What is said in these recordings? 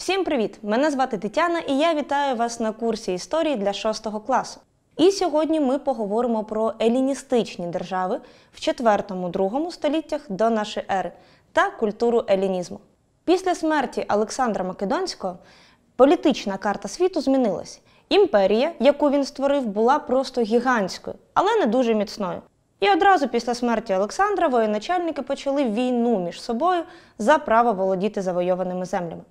Всім привіт! Мене звати Тетяна і я вітаю вас на курсі історії для 6 класу. І сьогодні ми поговоримо про еліністичні держави в 4-2 століттях до нашої ери та культуру елінізму. Після смерті Олександра Македонського політична карта світу змінилась. Імперія, яку він створив, була просто гігантською, але не дуже міцною. І одразу після смерті Олександра воєначальники почали війну між собою за право володіти завойованими землями.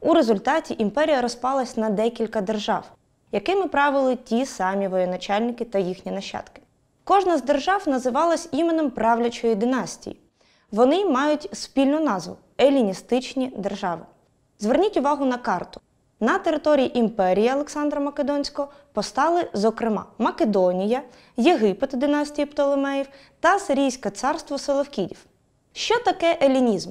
У результаті імперія розпалась на декілька держав, якими правили ті самі воєначальники та їхні нащадки. Кожна з держав називалась іменем правлячої династії. Вони мають спільну назву еліністичні держави. Зверніть увагу на карту. На території імперії Олександра Македонського постали, зокрема, Македонія, Єгипет династії Птолемеїв та Сирійське царство Соловкідів. Що таке елінізм?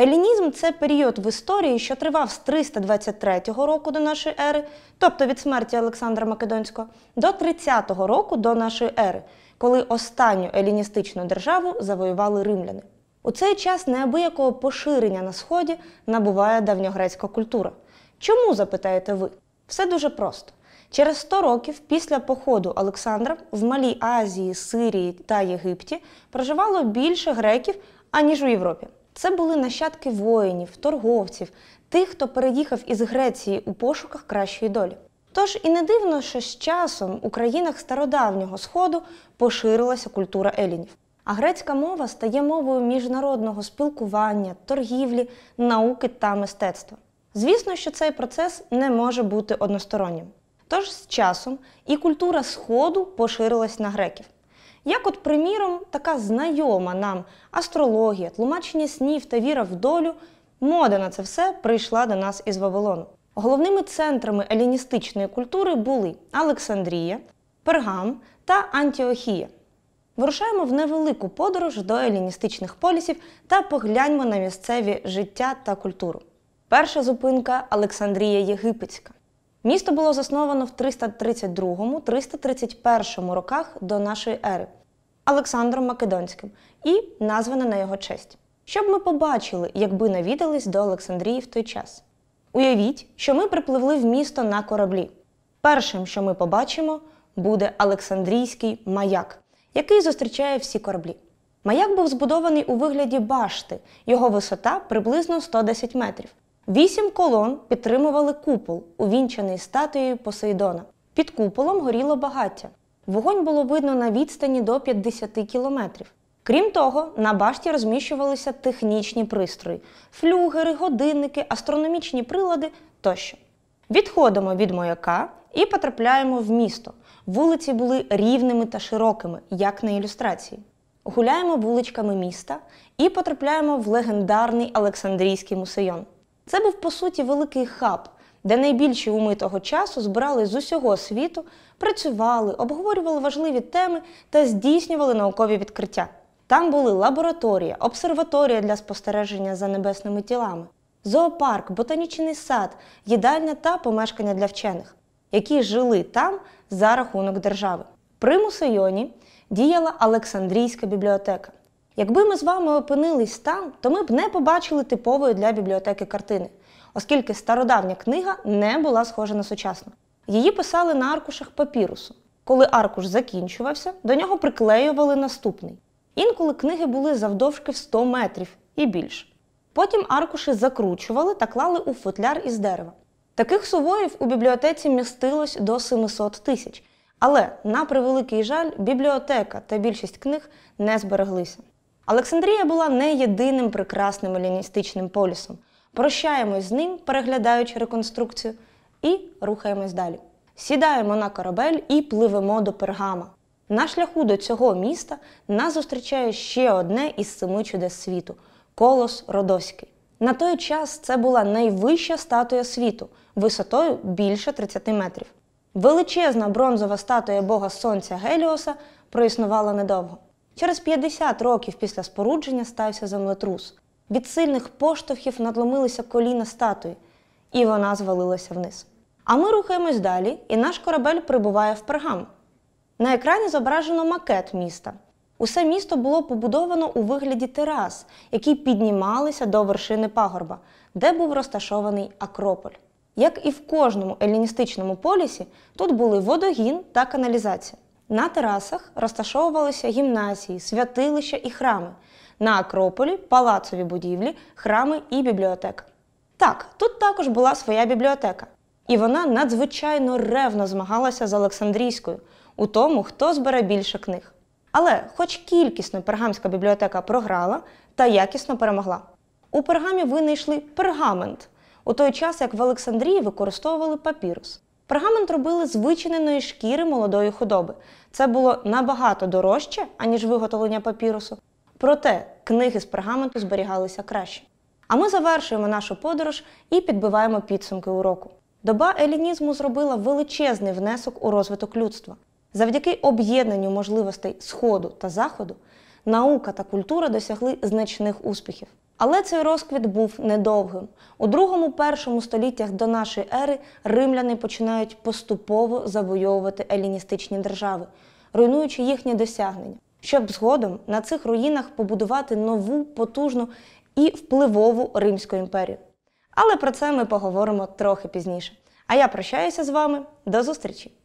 Елінізм це період в історії, що тривав з 323 року до нашої ери, тобто від смерті Олександра Македонського, до 30 року до нашої ери, коли останню еліністичну державу завоювали римляни. У цей час неабиякого поширення на Сході набуває давньогрецька культура. Чому запитаєте ви? Все дуже просто. Через 100 років після походу Олександра в Малій Азії, Сирії та Єгипті проживало більше греків, аніж у Європі. Це були нащадки воїнів, торговців, тих, хто переїхав із Греції у пошуках кращої долі. Тож і не дивно, що з часом у країнах стародавнього сходу поширилася культура елінів. А грецька мова стає мовою міжнародного спілкування, торгівлі, науки та мистецтва. Звісно, що цей процес не може бути одностороннім. Тож з часом і культура Сходу поширилась на греків. Як, от, приміром, така знайома нам астрологія, тлумачення снів та віра в долю, мода на це все прийшла до нас із Вавилону. Головними центрами еліністичної культури були Олександрія, Пергам та Антіохія. Вирушаємо в невелику подорож до еліністичних полісів та погляньмо на місцеві життя та культуру. Перша зупинка Олександрія Єгипетська. Місто було засновано в 332-331 роках до нашої ери Олександром Македонським і назване на його честь. Що б ми побачили, якби навідались до Олександрії в той час? Уявіть, що ми припливли в місто на кораблі. Першим, що ми побачимо, буде Олександрійський маяк, який зустрічає всі кораблі. Маяк був збудований у вигляді башти, його висота приблизно 110 метрів. Вісім колон підтримували купол, увінчений статуєю Посейдона. Під куполом горіло багаття. Вогонь було видно на відстані до 50 кілометрів. Крім того, на башті розміщувалися технічні пристрої флюгери, годинники, астрономічні прилади тощо. Відходимо від маяка і потрапляємо в місто. Вулиці були рівними та широкими, як на ілюстрації. Гуляємо вуличками міста і потрапляємо в легендарний Олександрійський мусейон. Це був по суті великий хаб, де найбільші уми того часу збирали з усього світу, працювали, обговорювали важливі теми та здійснювали наукові відкриття. Там були лабораторія, обсерваторія для спостереження за небесними тілами, зоопарк, ботанічний сад, їдальня та помешкання для вчених, які жили там за рахунок держави. При Мусойоні діяла Олександрійська бібліотека. Якби ми з вами опинились там, то ми б не побачили типової для бібліотеки картини, оскільки стародавня книга не була схожа на сучасну. Її писали на аркушах папірусу. Коли аркуш закінчувався, до нього приклеювали наступний. Інколи книги були завдовжки в 100 метрів і більше. Потім аркуші закручували та клали у футляр із дерева. Таких сувоїв у бібліотеці містилось до 700 тисяч. Але, на превеликий жаль, бібліотека та більшість книг не збереглися. Олександрія була не єдиним прекрасним еліністичним полісом. Прощаємось з ним, переглядаючи реконструкцію, і рухаємось далі. Сідаємо на корабель і пливемо до пергама. На шляху до цього міста нас зустрічає ще одне із семи чудес світу колос Родоський. На той час це була найвища статуя світу, висотою більше 30 метрів. Величезна бронзова статуя бога сонця Геліоса проіснувала недовго. Через 50 років після спорудження стався землетрус. Від сильних поштовхів надломилися коліна статуї, і вона звалилася вниз. А ми рухаємось далі, і наш корабель прибуває в пергам. На екрані зображено макет міста. Усе місто було побудовано у вигляді терас, які піднімалися до вершини пагорба, де був розташований Акрополь. Як і в кожному еліністичному полісі, тут були водогін та каналізація. На терасах розташовувалися гімназії, святилища і храми. На Акрополі, палацові будівлі, храми і бібліотека. Так, тут також була своя бібліотека. І вона надзвичайно ревно змагалася з Олександрійською у тому, хто збере більше книг. Але, хоч кількісно пергамська бібліотека програла та якісно перемогла. У пергамі винайшли пергамент, у той час як в Олександрії використовували папірус. Пергамент робили з вичиненої шкіри молодої худоби. Це було набагато дорожче, аніж виготовлення папірусу. Проте книги з пергаменту зберігалися краще. А ми завершуємо нашу подорож і підбиваємо підсумки уроку. Доба елінізму зробила величезний внесок у розвиток людства. Завдяки об'єднанню можливостей Сходу та Заходу наука та культура досягли значних успіхів. Але цей розквіт був недовгим. У другому першому століттях до нашої ери римляни починають поступово завойовувати еліністичні держави, руйнуючи їхні досягнення, щоб згодом на цих руїнах побудувати нову, потужну і впливову Римську імперію. Але про це ми поговоримо трохи пізніше. А я прощаюся з вами до зустрічі!